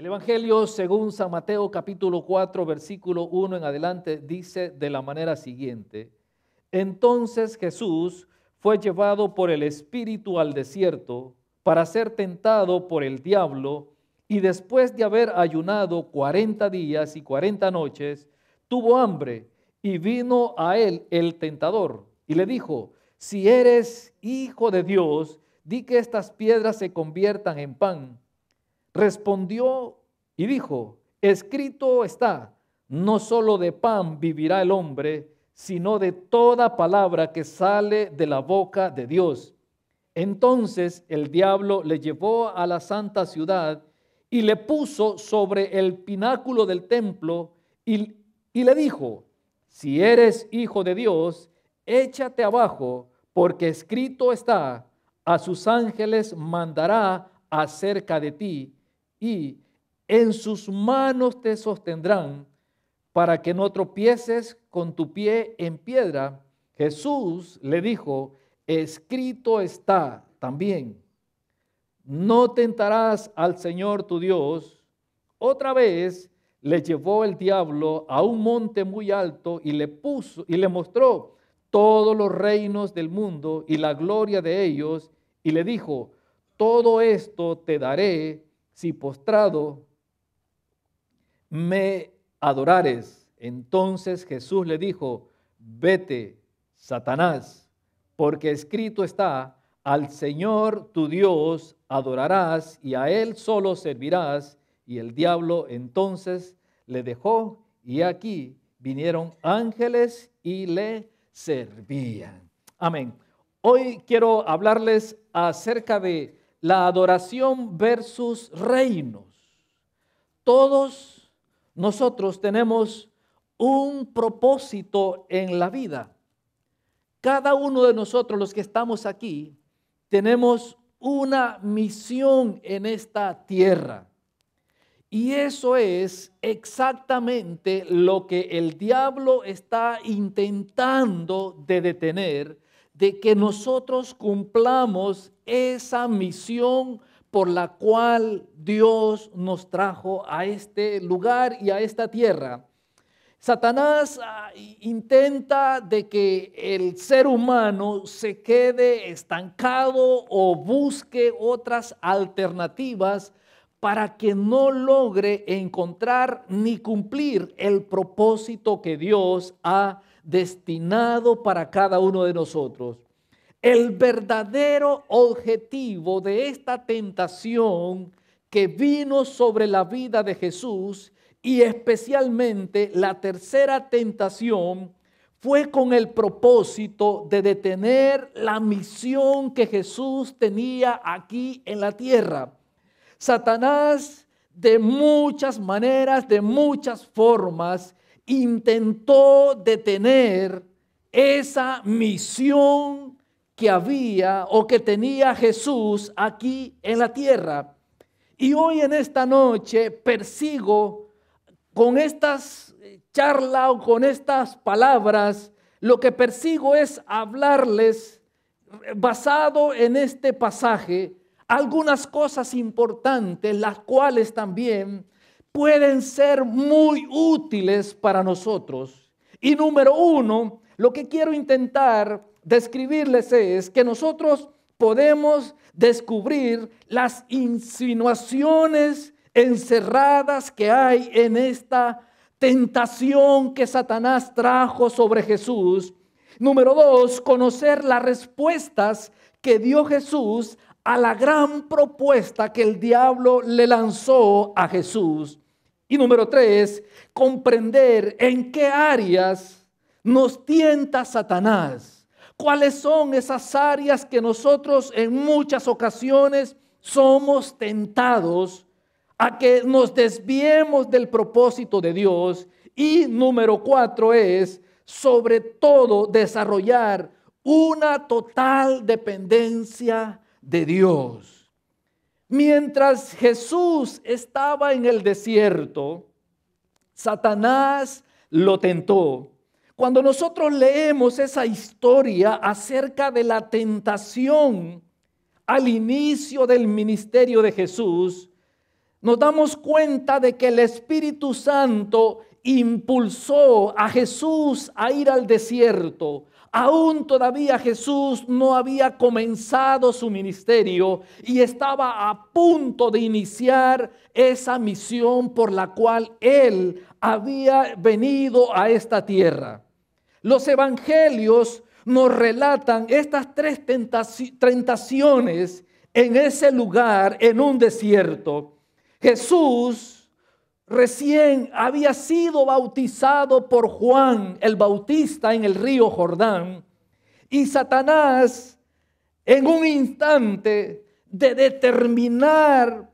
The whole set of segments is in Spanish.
El Evangelio según San Mateo capítulo 4 versículo 1 en adelante dice de la manera siguiente, entonces Jesús fue llevado por el Espíritu al desierto para ser tentado por el diablo y después de haber ayunado 40 días y 40 noches, tuvo hambre y vino a él el tentador y le dijo, si eres hijo de Dios, di que estas piedras se conviertan en pan respondió y dijo, escrito está, no sólo de pan vivirá el hombre, sino de toda palabra que sale de la boca de Dios. Entonces el diablo le llevó a la santa ciudad y le puso sobre el pináculo del templo y, y le dijo, si eres hijo de Dios, échate abajo, porque escrito está, a sus ángeles mandará acerca de ti y en sus manos te sostendrán para que no tropieces con tu pie en piedra. Jesús le dijo, escrito está también, no tentarás al Señor tu Dios. Otra vez le llevó el diablo a un monte muy alto y le puso y le mostró todos los reinos del mundo y la gloria de ellos y le dijo, todo esto te daré si postrado me adorares. Entonces Jesús le dijo, vete, Satanás, porque escrito está, al Señor tu Dios adorarás y a Él solo servirás. Y el diablo entonces le dejó y aquí vinieron ángeles y le servían. Amén. Hoy quiero hablarles acerca de la adoración versus reinos. Todos nosotros tenemos un propósito en la vida. Cada uno de nosotros, los que estamos aquí, tenemos una misión en esta tierra. Y eso es exactamente lo que el diablo está intentando de detener de que nosotros cumplamos esa misión por la cual Dios nos trajo a este lugar y a esta tierra. Satanás ah, intenta de que el ser humano se quede estancado o busque otras alternativas para que no logre encontrar ni cumplir el propósito que Dios ha destinado para cada uno de nosotros. El verdadero objetivo de esta tentación que vino sobre la vida de Jesús y especialmente la tercera tentación fue con el propósito de detener la misión que Jesús tenía aquí en la tierra. Satanás de muchas maneras, de muchas formas, intentó detener esa misión que había o que tenía Jesús aquí en la tierra. Y hoy en esta noche persigo con estas eh, charlas o con estas palabras, lo que persigo es hablarles eh, basado en este pasaje algunas cosas importantes, las cuales también pueden ser muy útiles para nosotros. Y número uno, lo que quiero intentar describirles es que nosotros podemos descubrir las insinuaciones encerradas que hay en esta tentación que Satanás trajo sobre Jesús. Número dos, conocer las respuestas que dio Jesús a la gran propuesta que el diablo le lanzó a Jesús. Y número tres, comprender en qué áreas nos tienta Satanás. ¿Cuáles son esas áreas que nosotros en muchas ocasiones somos tentados a que nos desviemos del propósito de Dios? Y número cuatro es, sobre todo, desarrollar una total dependencia de Dios. Mientras Jesús estaba en el desierto, Satanás lo tentó. Cuando nosotros leemos esa historia acerca de la tentación al inicio del ministerio de Jesús, nos damos cuenta de que el Espíritu Santo impulsó a Jesús a ir al desierto, Aún todavía Jesús no había comenzado su ministerio y estaba a punto de iniciar esa misión por la cual él había venido a esta tierra. Los evangelios nos relatan estas tres tentaciones en ese lugar, en un desierto. Jesús recién había sido bautizado por Juan el Bautista en el río Jordán y Satanás en un instante de determinar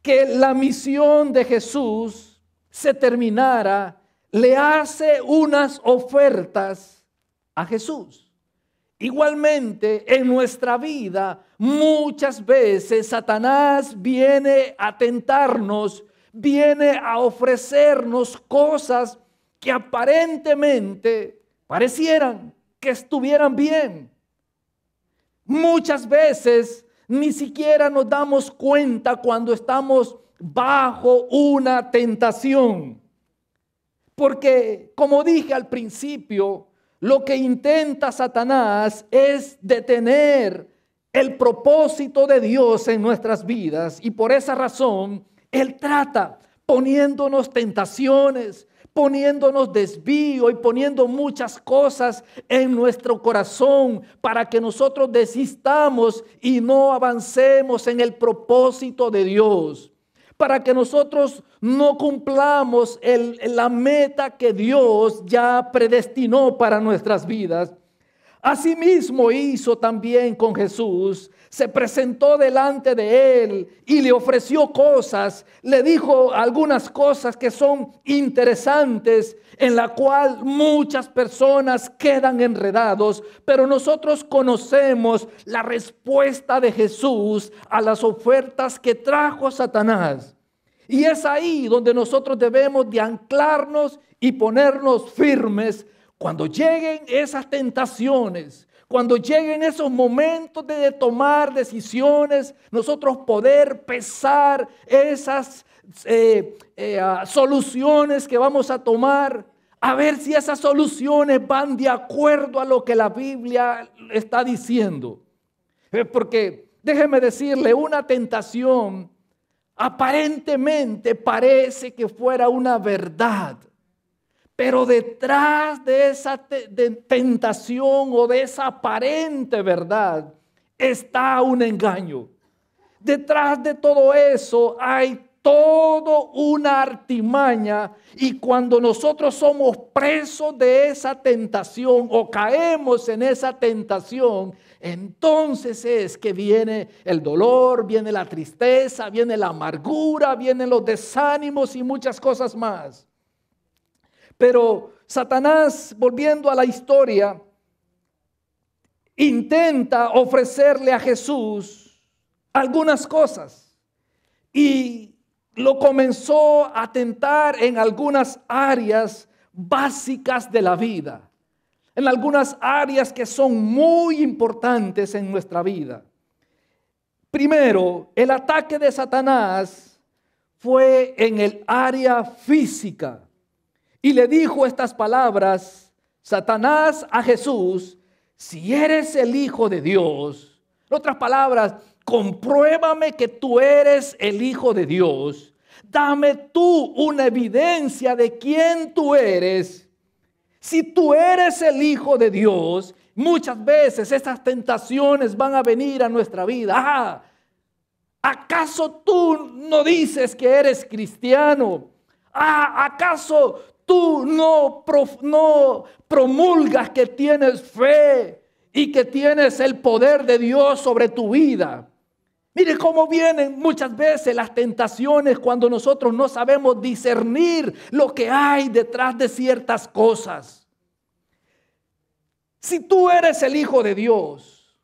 que la misión de Jesús se terminara, le hace unas ofertas a Jesús. Igualmente, en nuestra vida, muchas veces Satanás viene a tentarnos viene a ofrecernos cosas que aparentemente parecieran que estuvieran bien. Muchas veces ni siquiera nos damos cuenta cuando estamos bajo una tentación. Porque, como dije al principio, lo que intenta Satanás es detener el propósito de Dios en nuestras vidas. Y por esa razón, él trata poniéndonos tentaciones, poniéndonos desvío y poniendo muchas cosas en nuestro corazón para que nosotros desistamos y no avancemos en el propósito de Dios, para que nosotros no cumplamos la meta que Dios ya predestinó para nuestras vidas. Asimismo hizo también con Jesús, se presentó delante de él y le ofreció cosas, le dijo algunas cosas que son interesantes, en la cual muchas personas quedan enredados, pero nosotros conocemos la respuesta de Jesús a las ofertas que trajo Satanás. Y es ahí donde nosotros debemos de anclarnos y ponernos firmes cuando lleguen esas tentaciones, cuando lleguen esos momentos de tomar decisiones, nosotros poder pesar esas eh, eh, ah, soluciones que vamos a tomar, a ver si esas soluciones van de acuerdo a lo que la Biblia está diciendo. Eh, porque déjeme decirle, una tentación aparentemente parece que fuera una verdad, pero detrás de esa tentación o de esa aparente verdad está un engaño. Detrás de todo eso hay todo una artimaña y cuando nosotros somos presos de esa tentación o caemos en esa tentación, entonces es que viene el dolor, viene la tristeza, viene la amargura, vienen los desánimos y muchas cosas más. Pero Satanás, volviendo a la historia, intenta ofrecerle a Jesús algunas cosas y lo comenzó a tentar en algunas áreas básicas de la vida, en algunas áreas que son muy importantes en nuestra vida. Primero, el ataque de Satanás fue en el área física y le dijo estas palabras, Satanás a Jesús, si eres el Hijo de Dios, en otras palabras, compruébame que tú eres el Hijo de Dios, dame tú una evidencia de quién tú eres. Si tú eres el Hijo de Dios, muchas veces estas tentaciones van a venir a nuestra vida. Ah, ¿acaso tú no dices que eres cristiano? Ah, ¿acaso tú no, no promulgas que tienes fe y que tienes el poder de Dios sobre tu vida. Mire cómo vienen muchas veces las tentaciones cuando nosotros no sabemos discernir lo que hay detrás de ciertas cosas. Si tú eres el Hijo de Dios,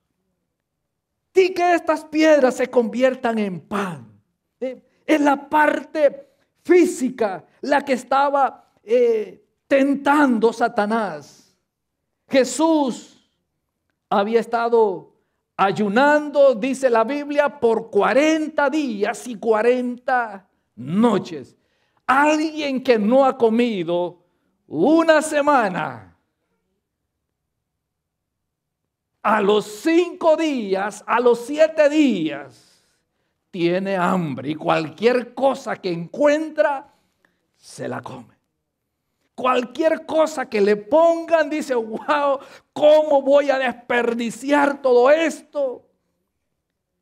di que estas piedras se conviertan en pan. Eh, es la parte física la que estaba eh, tentando Satanás. Jesús había estado ayunando, dice la Biblia, por 40 días y 40 noches. Alguien que no ha comido una semana. a los cinco días, a los siete días, tiene hambre y cualquier cosa que encuentra, se la come. Cualquier cosa que le pongan, dice, wow, ¿cómo voy a desperdiciar todo esto?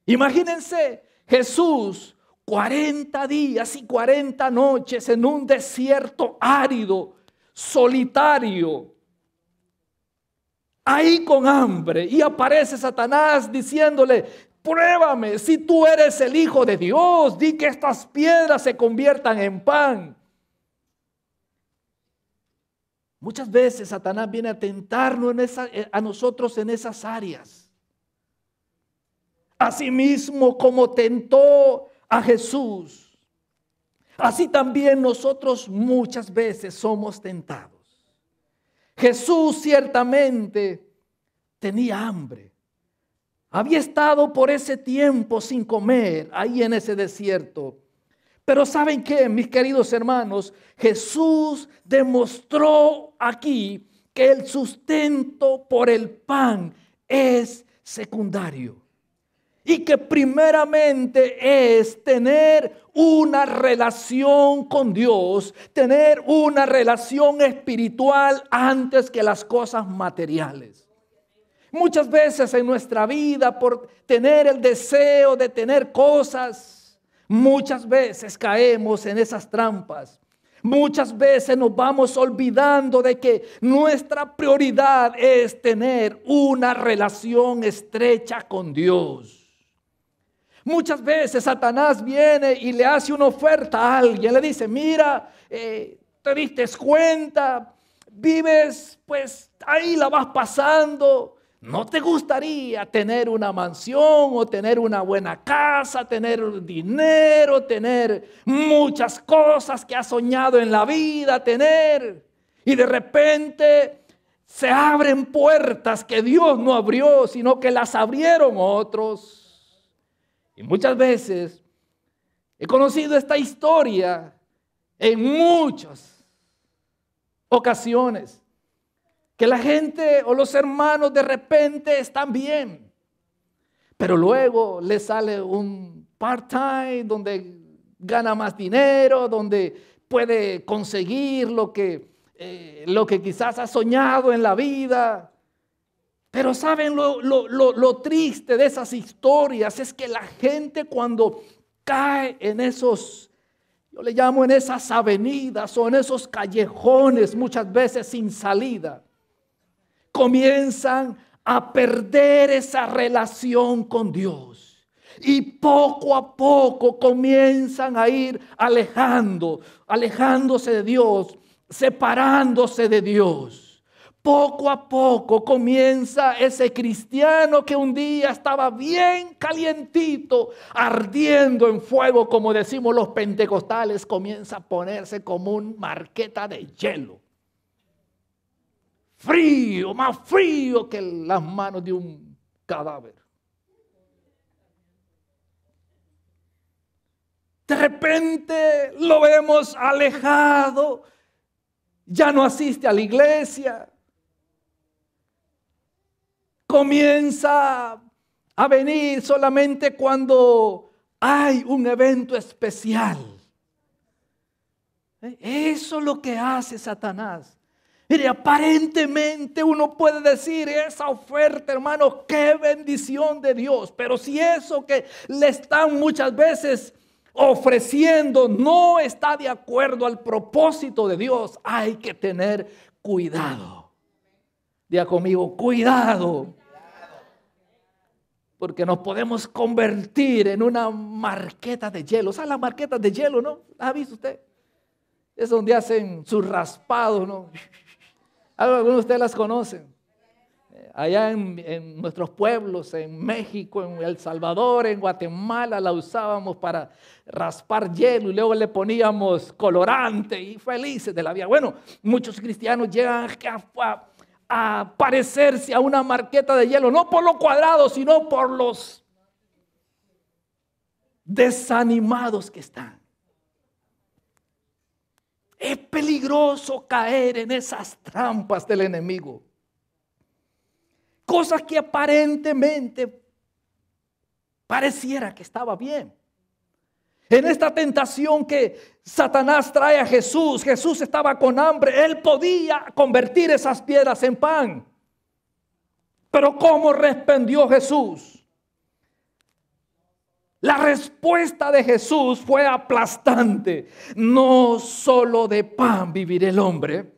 Imagínense Jesús 40 días y 40 noches en un desierto árido, solitario, ahí con hambre. Y aparece Satanás diciéndole, pruébame, si tú eres el Hijo de Dios, di que estas piedras se conviertan en pan. Muchas veces Satanás viene a tentarnos eh, a nosotros en esas áreas. Asimismo como tentó a Jesús, así también nosotros muchas veces somos tentados. Jesús ciertamente tenía hambre. Había estado por ese tiempo sin comer ahí en ese desierto. Pero ¿saben qué, mis queridos hermanos? Jesús demostró aquí que el sustento por el pan es secundario. Y que primeramente es tener una relación con Dios, tener una relación espiritual antes que las cosas materiales. Muchas veces en nuestra vida, por tener el deseo de tener cosas, Muchas veces caemos en esas trampas. Muchas veces nos vamos olvidando de que nuestra prioridad es tener una relación estrecha con Dios. Muchas veces Satanás viene y le hace una oferta a alguien, le dice, mira, eh, te diste cuenta, vives, pues ahí la vas pasando, ¿No te gustaría tener una mansión o tener una buena casa, tener dinero, tener muchas cosas que has soñado en la vida, tener? Y de repente se abren puertas que Dios no abrió, sino que las abrieron otros. Y muchas veces he conocido esta historia en muchas ocasiones que la gente o los hermanos de repente están bien, pero luego le sale un part-time donde gana más dinero, donde puede conseguir lo que, eh, lo que quizás ha soñado en la vida. Pero saben lo, lo triste de esas historias es que la gente cuando cae en esos, yo le llamo en esas avenidas o en esos callejones muchas veces sin salida comienzan a perder esa relación con Dios. Y poco a poco comienzan a ir alejando, alejándose de Dios, separándose de Dios. Poco a poco comienza ese cristiano que un día estaba bien calientito, ardiendo en fuego, como decimos los pentecostales, comienza a ponerse como un marqueta de hielo frío, más frío que las manos de un cadáver. De repente lo vemos alejado, ya no asiste a la iglesia, comienza a venir solamente cuando hay un evento especial. Eh, eso es lo que hace Satanás. Mire, aparentemente uno puede decir, esa oferta, hermano, qué bendición de Dios. Pero si eso que le están muchas veces ofreciendo no está de acuerdo al propósito de Dios, hay que tener cuidado. Diga conmigo, cuidado. Porque nos podemos convertir en una marqueta de hielo. O sea, las marquetas de hielo, ¿no? ¿Las ha visto usted? Es donde hacen sus raspados, ¿no? Algunos de ustedes las conocen. Allá en, nuestros pueblos, en México, en El Salvador, en Guatemala, la usábamos para raspar hielo y luego le poníamos colorante y felices de la vida. Bueno, muchos cristianos llegan a, a parecerse a una marqueta de hielo, no por lo cuadrado, sino por los desanimados que están. Es peligroso caer en esas trampas del enemigo. Cosas que aparentemente pareciera que estaba bien. En esta tentación que Satanás trae a Jesús, Jesús estaba con hambre, él podía convertir esas piedras en pan. Pero ¿cómo respondió Jesús? La respuesta de Jesús fue aplastante. No solo de pan vivirá el hombre.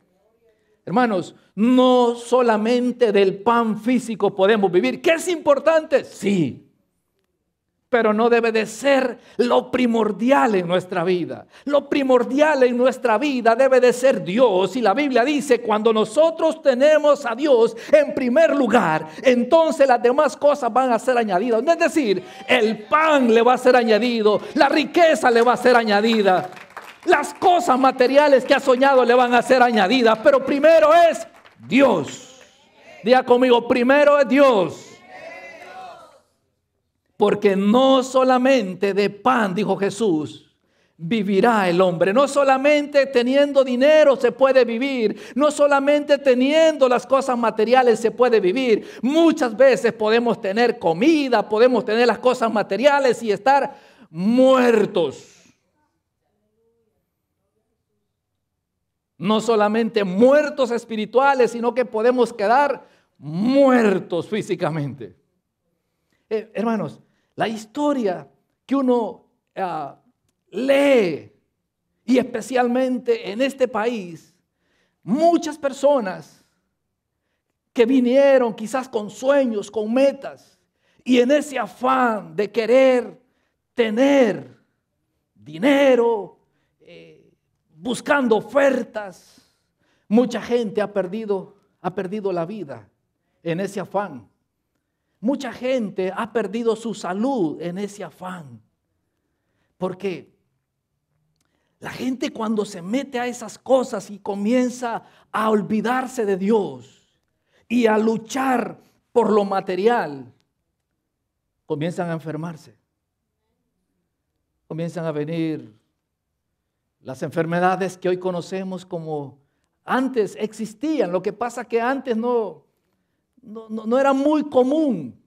Hermanos, no solamente del pan físico podemos vivir, ¿Qué es importante, sí, pero no debe de ser lo primordial en nuestra vida. Lo primordial en nuestra vida debe de ser Dios. Y la Biblia dice, cuando nosotros tenemos a Dios en primer lugar, entonces las demás cosas van a ser añadidas. Es decir, el pan le va a ser añadido, la riqueza le va a ser añadida, las cosas materiales que ha soñado le van a ser añadidas, pero primero es Dios. Diga conmigo, primero es Dios. Porque no solamente de pan, dijo Jesús, vivirá el hombre. No solamente teniendo dinero se puede vivir, no solamente teniendo las cosas materiales se puede vivir. Muchas veces podemos tener comida, podemos tener las cosas materiales y estar muertos. No solamente muertos espirituales, sino que podemos quedar muertos físicamente. Eh, hermanos, la historia que uno ah, lee, y especialmente en este país, muchas personas que vinieron quizás con sueños, con metas, y en ese afán de querer tener dinero, eh, buscando ofertas, mucha gente ha perdido, ha perdido la vida en ese afán Mucha gente ha perdido su salud en ese afán. Porque la gente cuando se mete a esas cosas y comienza a olvidarse de Dios y a luchar por lo material, comienzan a enfermarse. Comienzan a venir las enfermedades que hoy conocemos como antes existían. Lo que pasa que antes no, no, no, era muy común.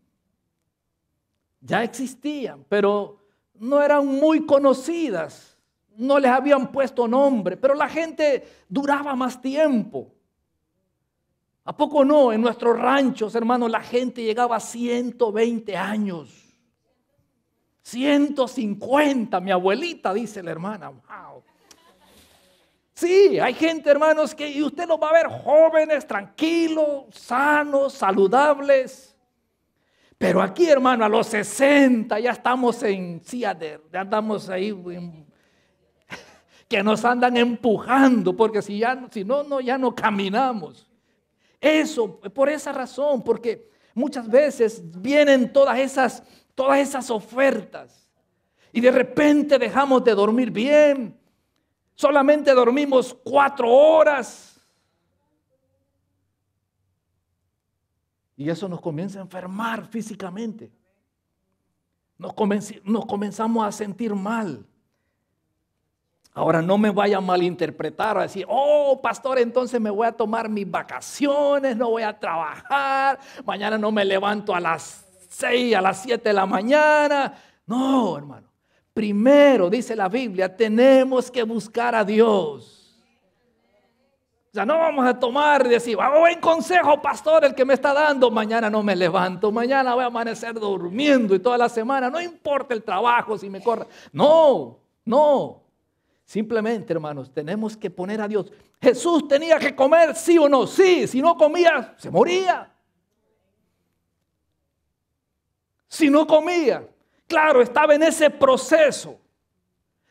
Ya existían, pero no eran muy conocidas. No les habían puesto nombre, pero la gente duraba más tiempo. ¿A poco no? En nuestros ranchos, hermanos, la gente llegaba a 120 años. 150, mi abuelita, dice la hermana. Wow. Sí, hay gente, hermanos, que usted los va a ver jóvenes, tranquilos, sanos, saludables. Pero aquí, hermano, a los 60 ya estamos en silla ya ahí que nos andan empujando, porque si ya si no, no ya no caminamos. Eso, por esa razón, porque muchas veces vienen todas esas todas esas ofertas y de repente dejamos de dormir bien, Solamente dormimos cuatro horas. Y eso nos comienza a enfermar físicamente. Nos, nos comenzamos a sentir mal. Ahora no me vaya a malinterpretar a decir, oh, pastor, entonces me voy a tomar mis vacaciones, no voy a trabajar, mañana no me levanto a las seis, a las siete de la mañana. No, hermano primero, dice la Biblia, tenemos que buscar a Dios. O sea, no vamos a tomar y decir, vamos ah, buen consejo, pastor, el que me está dando. Mañana no me levanto, mañana voy a amanecer durmiendo y toda la semana, no importa el trabajo si me corre. No, no. Simplemente, hermanos, tenemos que poner a Dios. Jesús tenía que comer, sí o no, sí. Si no comía, se moría. Si no comía, Claro, estaba en ese proceso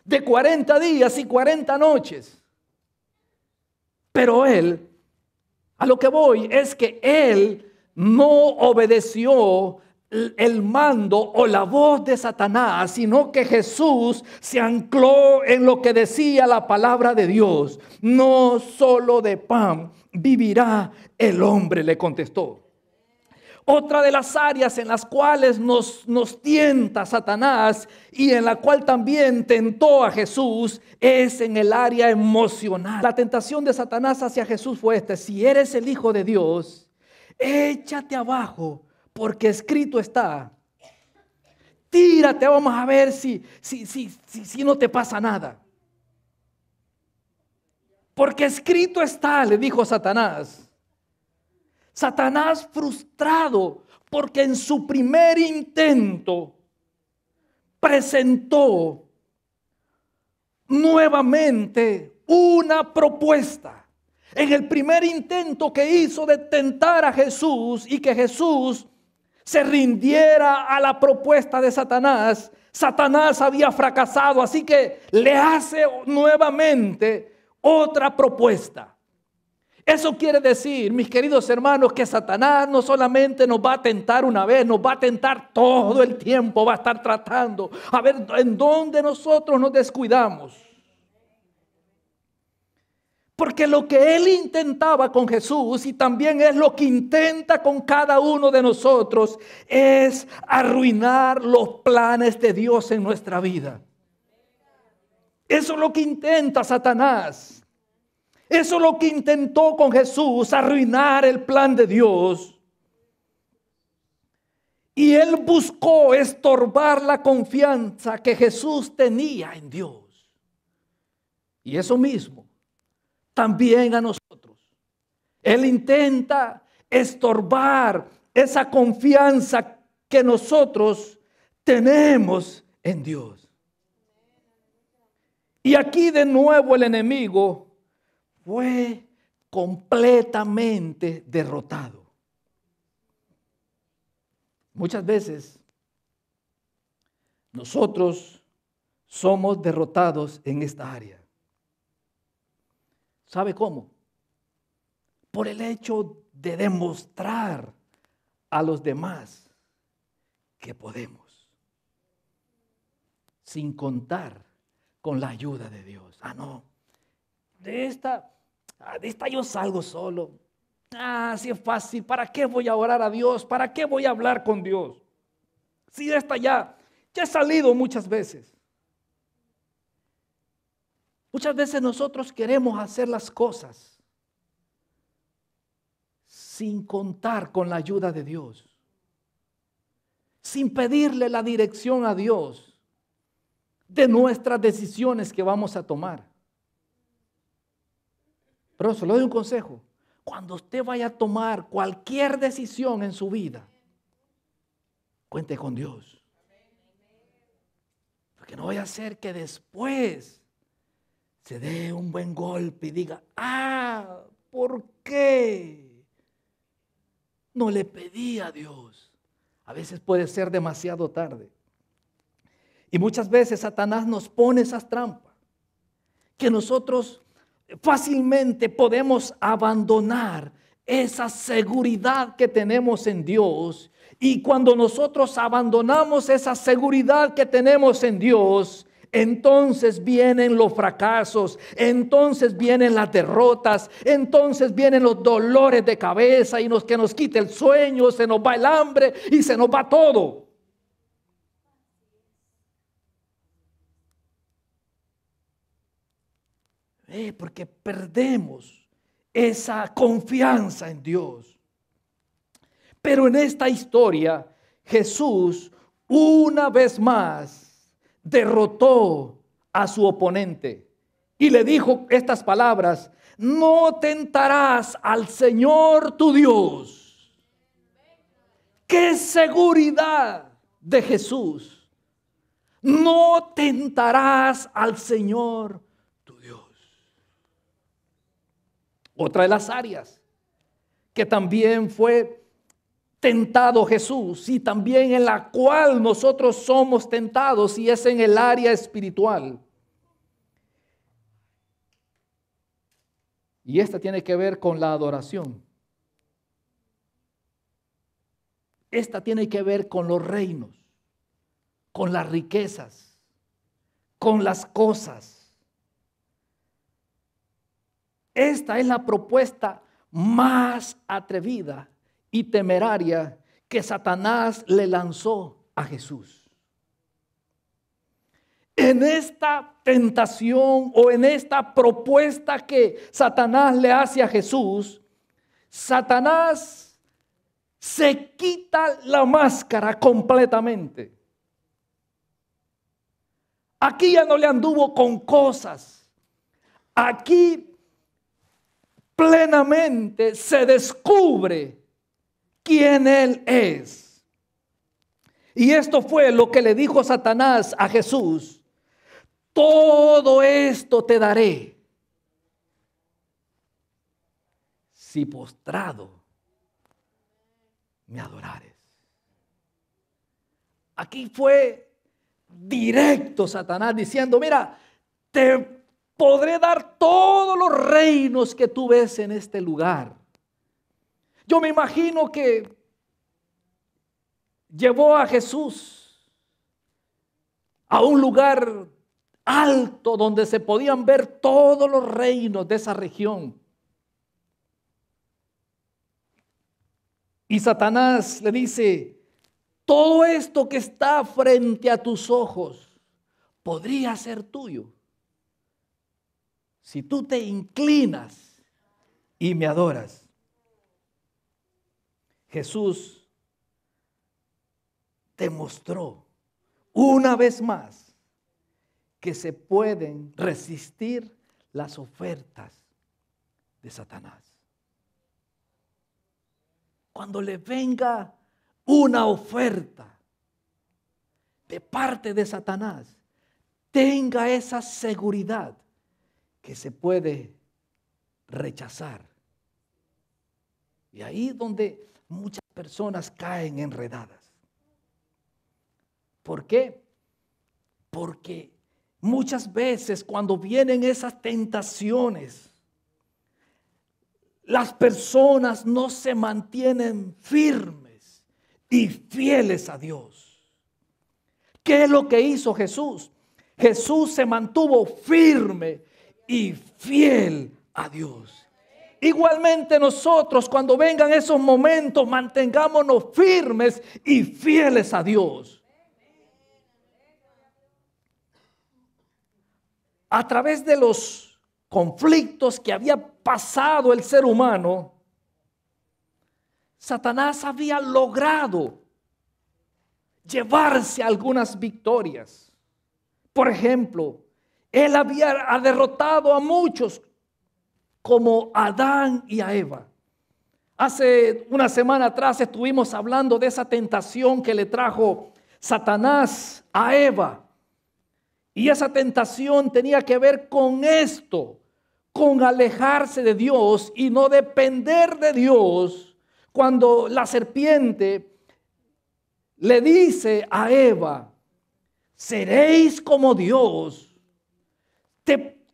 de 40 días y 40 noches. Pero él, a lo que voy es que él no obedeció el mando o la voz de Satanás, sino que Jesús se ancló en lo que decía la palabra de Dios. No solo de pan vivirá el hombre, le contestó. Otra de las áreas en las cuales nos, tienta Satanás y en la cual también tentó a Jesús es en el área emocional. La tentación de Satanás hacia Jesús fue esta, si eres el Hijo de Dios, échate abajo, porque escrito está, tírate, vamos a ver si, si no te pasa nada. Porque escrito está, le dijo Satanás. Satanás frustrado porque en su primer intento presentó nuevamente una propuesta. En el primer intento que hizo de tentar a Jesús y que Jesús se rindiera a la propuesta de Satanás, Satanás había fracasado, así que le hace nuevamente otra propuesta. Eso quiere decir, mis queridos hermanos, que Satanás no solamente nos va a tentar una vez, nos va a tentar todo el tiempo, va a estar tratando a ver en dónde nosotros nos descuidamos. Porque lo que él intentaba con Jesús y también es lo que intenta con cada uno de nosotros es arruinar los planes de Dios en nuestra vida. Eso es lo que intenta Satanás. Eso es lo que intentó con Jesús, arruinar el plan de Dios. Y él buscó estorbar la confianza que Jesús tenía en Dios. Y eso mismo, también a nosotros. Él intenta estorbar esa confianza que nosotros tenemos en Dios. Y aquí de nuevo el enemigo fue completamente derrotado. Muchas veces nosotros somos derrotados en esta área. ¿Sabe cómo? Por el hecho de demostrar a los demás que podemos, sin contar con la ayuda de Dios. Ah, no, de esta Ah, de esta yo salgo solo. Ah, si es fácil, ¿para qué voy a orar a Dios? ¿Para qué voy a hablar con Dios? Si de esta ya, ya he salido muchas veces. Muchas veces nosotros queremos hacer las cosas sin contar con la ayuda de Dios, sin pedirle la dirección a Dios de nuestras decisiones que vamos a tomar. Pero solo doy un consejo. Cuando usted vaya a tomar cualquier decisión en su vida, cuente con Dios. Porque no vaya a ser que después se dé un buen golpe y diga, ah, ¿por qué? No le pedí a Dios. A veces puede ser demasiado tarde. Y muchas veces Satanás nos pone esas trampas que nosotros fácilmente podemos abandonar esa seguridad que tenemos en Dios. Y cuando nosotros abandonamos esa seguridad que tenemos en Dios, entonces vienen los fracasos, entonces vienen las derrotas, entonces vienen los dolores de cabeza y nos, que nos quita el sueño, se nos va el hambre y se nos va todo. Eh, porque perdemos esa confianza en Dios. Pero en esta historia, Jesús una vez más derrotó a su oponente y le dijo estas palabras, no tentarás al Señor tu Dios. ¡Qué seguridad de Jesús! No tentarás al Señor tu Otra de las áreas que también fue tentado Jesús y también en la cual nosotros somos tentados y es en el área espiritual. Y esta tiene que ver con la adoración. Esta tiene que ver con los reinos, con las riquezas, con las cosas. Esta es la propuesta más atrevida y temeraria que Satanás le lanzó a Jesús. En esta tentación o en esta propuesta que Satanás le hace a Jesús, Satanás se quita la máscara completamente. Aquí ya no le anduvo con cosas. Aquí plenamente se descubre quién Él es. Y esto fue lo que le dijo Satanás a Jesús. Todo esto te daré si postrado me adorares. Aquí fue directo Satanás diciendo, mira, te podré dar todos los reinos que tú ves en este lugar. Yo me imagino que llevó a Jesús a un lugar alto donde se podían ver todos los reinos de esa región. Y Satanás le dice, todo esto que está frente a tus ojos podría ser tuyo si tú te inclinas y me adoras. Jesús te mostró una vez más que se pueden resistir las ofertas de Satanás. Cuando le venga una oferta de parte de Satanás, tenga esa seguridad que se puede rechazar. Y ahí donde muchas personas caen enredadas. ¿Por qué? Porque muchas veces cuando vienen esas tentaciones, las personas no se mantienen firmes y fieles a Dios. ¿Qué es lo que hizo Jesús? Jesús se mantuvo firme y fiel a Dios. Igualmente nosotros cuando vengan esos momentos mantengámonos firmes y fieles a Dios. A través de los conflictos que había pasado el ser humano, Satanás había logrado llevarse algunas victorias. Por ejemplo, él había derrotado a muchos como Adán y a Eva. Hace una semana atrás estuvimos hablando de esa tentación que le trajo Satanás a Eva. Y esa tentación tenía que ver con esto, con alejarse de Dios y no depender de Dios. Cuando la serpiente le dice a Eva, seréis como Dios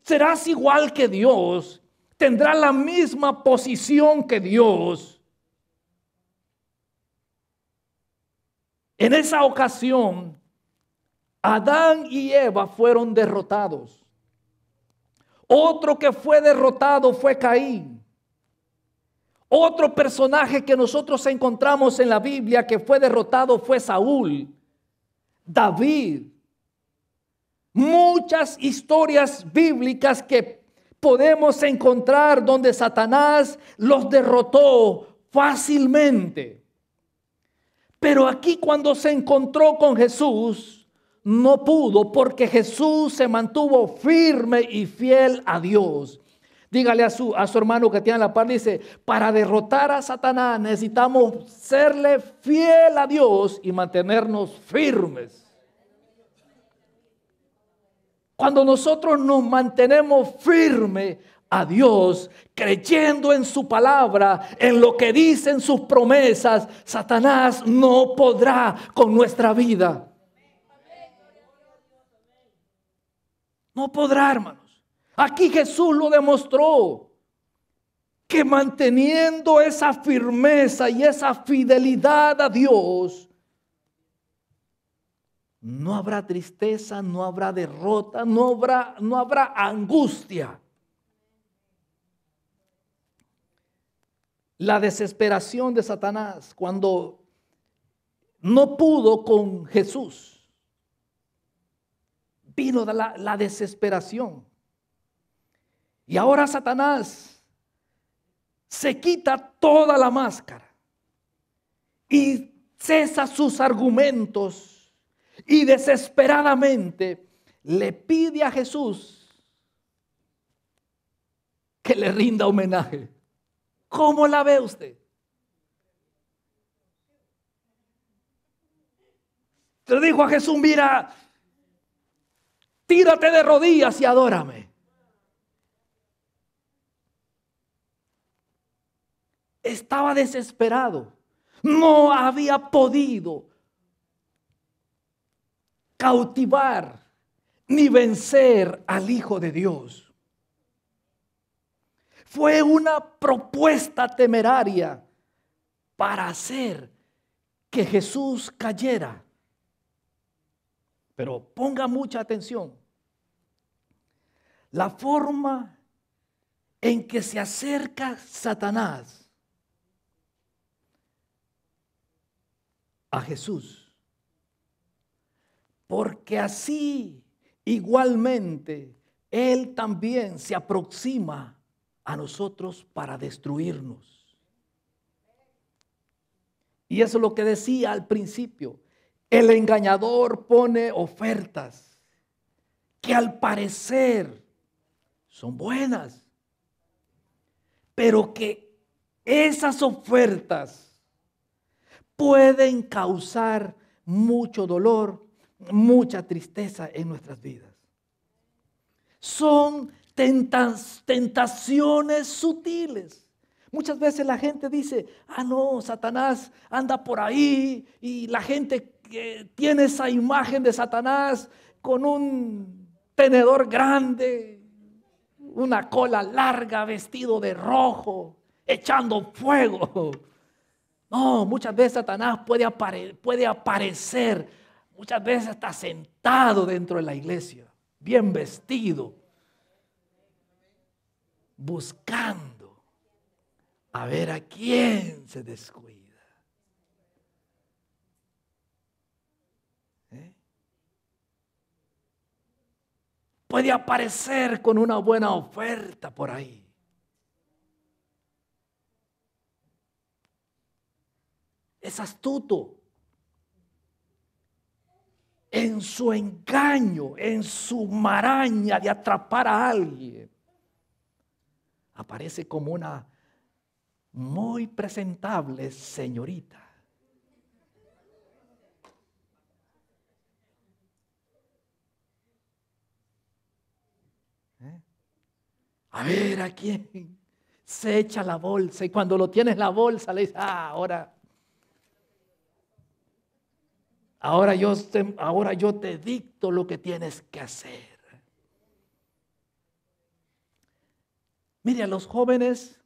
serás igual que Dios, tendrás la misma posición que Dios. En esa ocasión, Adán y Eva fueron derrotados. Otro que fue derrotado fue Caín. Otro personaje que nosotros encontramos en la Biblia que fue derrotado fue Saúl. David muchas historias bíblicas que podemos encontrar donde Satanás los derrotó fácilmente. Pero aquí cuando se encontró con Jesús, no pudo porque Jesús se mantuvo firme y fiel a Dios. Dígale a su, a su hermano que tiene la par, dice, para derrotar a Satanás necesitamos serle fiel a Dios y mantenernos firmes. Cuando nosotros nos mantenemos firmes a Dios, creyendo en su palabra, en lo que dicen sus promesas, Satanás no podrá con nuestra vida. No podrá, hermanos. Aquí Jesús lo demostró. Que manteniendo esa firmeza y esa fidelidad a Dios, no habrá tristeza, no habrá derrota, no habrá, no habrá angustia. La desesperación de Satanás cuando no pudo con Jesús. Vino la desesperación. Y ahora Satanás se quita toda la máscara y cesa sus argumentos y desesperadamente le pide a Jesús que le rinda homenaje. ¿Cómo la ve usted? Le dijo a Jesús, mira, tírate de rodillas y adórame. Estaba desesperado. No había podido cautivar ni vencer al Hijo de Dios. Fue una propuesta temeraria para hacer que Jesús cayera. Pero ponga mucha atención. La forma en que se acerca Satanás a Jesús porque así igualmente Él también se aproxima a nosotros para destruirnos. Y eso es lo que decía al principio. El engañador pone ofertas que al parecer son buenas, pero que esas ofertas pueden causar mucho dolor mucha tristeza en nuestras vidas. Son tentaciones sutiles. Muchas veces la gente dice, ah, no, Satanás anda por ahí y la gente que tiene esa imagen de Satanás con un tenedor grande, una cola larga, vestido de rojo, echando fuego. No, muchas veces Satanás puede, puede aparecer muchas veces está sentado dentro de la iglesia, bien vestido, buscando a ver a quién se descuida. ¿Eh? Puede aparecer con una buena oferta por ahí. Es astuto en su engaño, en su maraña de atrapar a alguien, aparece como una muy presentable señorita. ¿Eh? A ver a quién se echa la bolsa y cuando lo tienes la bolsa le dice, ah, ahora Ahora yo, te, ahora yo te dicto lo que tienes que hacer. Mira, los jóvenes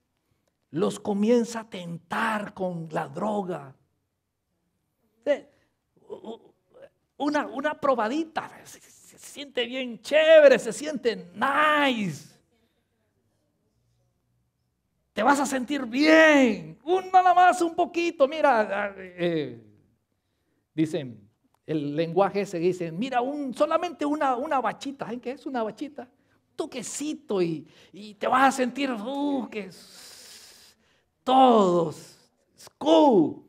los comienza a tentar con la droga. Una, una probadita, se, siente bien chévere, se siente nice. Te vas a sentir bien, un, nada más, un poquito. Mira, eh, eh, dicen, el lenguaje se dice, mira, un, solamente una, una bachita, ¿saben qué es una bachita? Toquecito y, te vas a sentir, uh, que todos, school.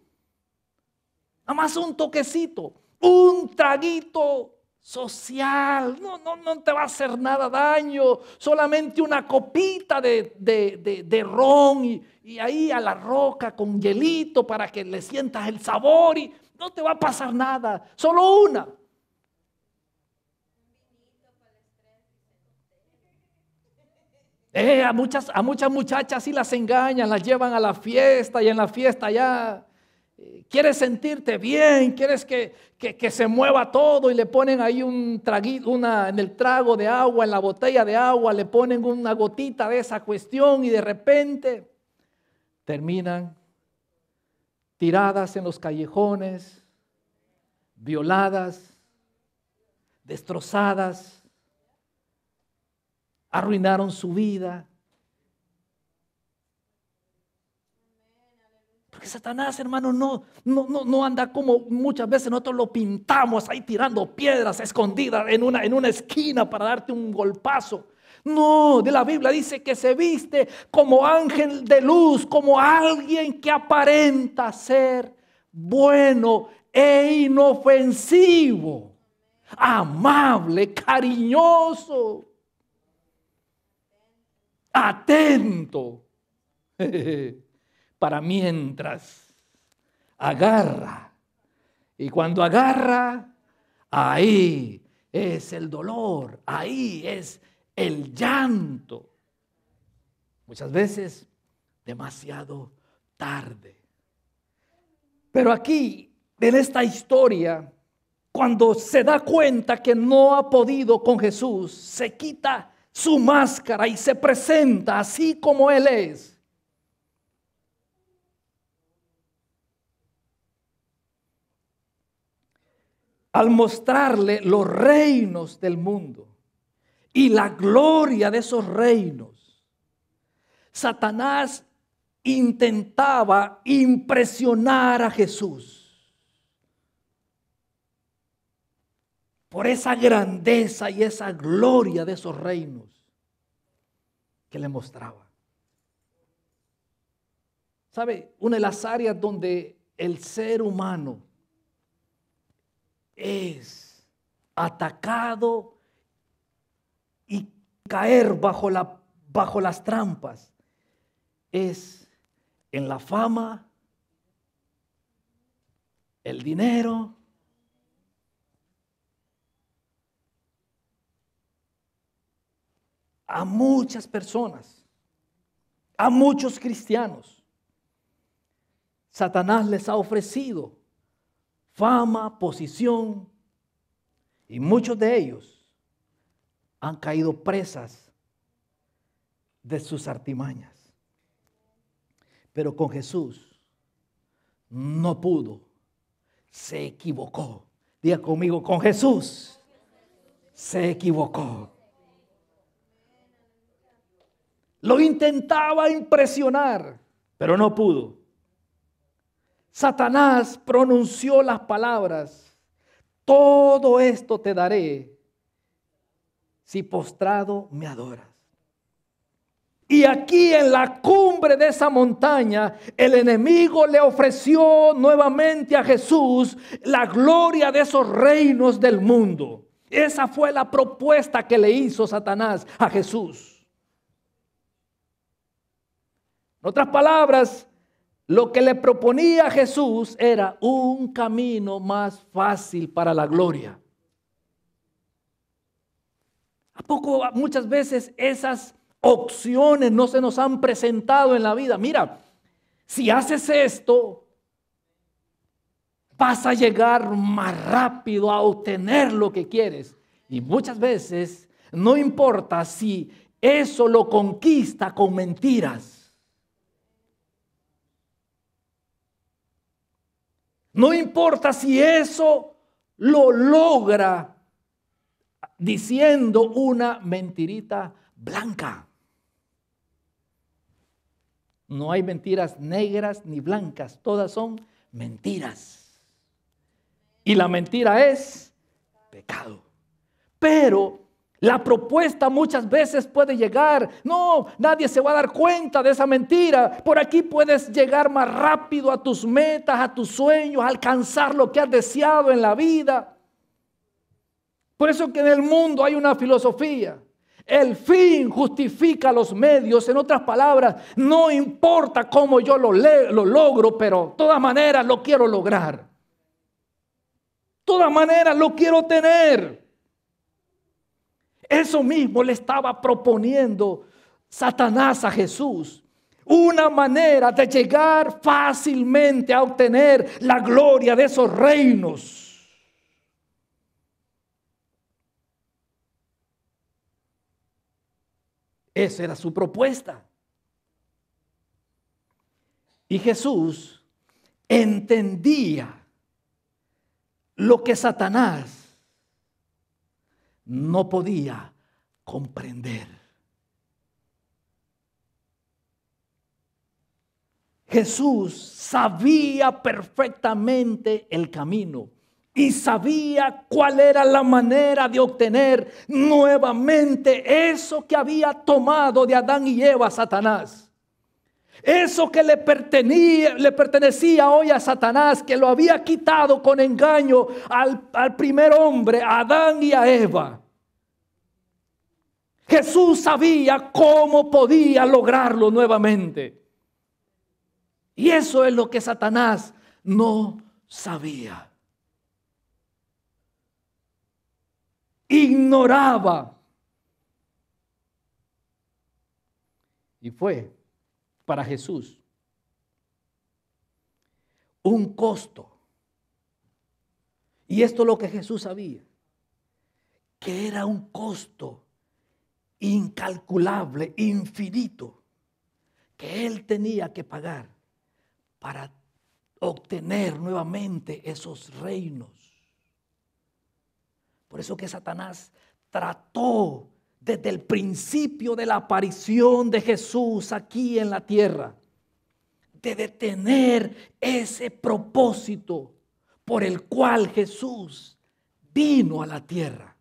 Nada más un toquecito, un traguito social, no, no, no te va a hacer nada daño, solamente una copita de, ron y, y, ahí a la roca con hielito para que le sientas el sabor y no te va a pasar nada, solo una. Eh, a, muchas, a muchas muchachas sí las engañan, las llevan a la fiesta y en la fiesta ya eh, quieres sentirte bien, quieres que, se mueva todo y le ponen ahí un traguito, una, en el trago de agua, en la botella de agua, le ponen una gotita de esa cuestión y de repente terminan tiradas en los callejones, violadas, destrozadas, arruinaron su vida. Porque Satanás, hermano, no, no, no, anda como muchas veces nosotros lo pintamos ahí tirando piedras escondidas en una, en una esquina para darte un golpazo. No, de la Biblia dice que se viste como ángel de luz, como alguien que aparenta ser bueno e inofensivo, amable, cariñoso, atento para mientras agarra. Y cuando agarra, ahí es el dolor, ahí es el llanto. Muchas veces demasiado tarde. Pero aquí en esta historia, cuando se da cuenta que no ha podido con Jesús, se quita su máscara y se presenta así como Él es. Al mostrarle los reinos del mundo y la gloria de esos reinos, Satanás intentaba impresionar a Jesús por esa grandeza y esa gloria de esos reinos que le mostraba. ¿Sabe? Una de las áreas donde el ser humano es atacado y caer bajo, bajo las trampas es en la fama, el dinero, a muchas personas, a muchos cristianos. Satanás les ha ofrecido fama, posición, y muchos de ellos han caído presas de sus artimañas. Pero con Jesús no pudo, se equivocó. Diga conmigo, con Jesús se equivocó. Lo intentaba impresionar, pero no pudo. Satanás pronunció las palabras, todo esto te daré si postrado me adoras. Y aquí en la cumbre de esa montaña, el enemigo le ofreció nuevamente a Jesús la gloria de esos reinos del mundo. Esa fue la propuesta que le hizo Satanás a Jesús. En otras palabras, lo que le proponía Jesús era un camino más fácil para la gloria. ¿A poco muchas veces esas opciones no se nos han presentado en la vida? Mira, si haces esto, vas a llegar más rápido a obtener lo que quieres. Y muchas veces no importa si eso lo conquista con mentiras. No importa si eso lo logra diciendo una mentirita blanca. No hay mentiras negras ni blancas, todas son mentiras. Y la mentira es pecado. Pero la propuesta muchas veces puede llegar. No, nadie se va a dar cuenta de esa mentira. Por aquí puedes llegar más rápido a tus metas, a tus sueños, alcanzar lo que has deseado en la vida. Por eso que en el mundo hay una filosofía. El fin justifica los medios. En otras palabras, no importa cómo yo lo, lo logro, pero de todas maneras lo quiero lograr. De todas maneras lo quiero tener. Eso mismo le estaba proponiendo Satanás a Jesús. Una manera de llegar fácilmente a obtener la gloria de esos reinos. Esa era su propuesta. Y Jesús entendía lo que Satanás no podía comprender. Jesús sabía perfectamente el camino y sabía cuál era la manera de obtener nuevamente eso que había tomado de Adán y Eva Satanás. Eso que le, le pertenecía hoy a Satanás, que lo había quitado con engaño al, al primer hombre, a Adán y a Eva. Jesús sabía cómo podía lograrlo nuevamente. Y eso es lo que Satanás no sabía. Ignoraba. Y fue para Jesús. Un costo. Y esto es lo que Jesús sabía, que era un costo incalculable, infinito, que él tenía que pagar para obtener nuevamente esos reinos. Por eso que Satanás trató desde el principio de la aparición de Jesús aquí en la tierra, de detener ese propósito por el cual Jesús vino a la tierra.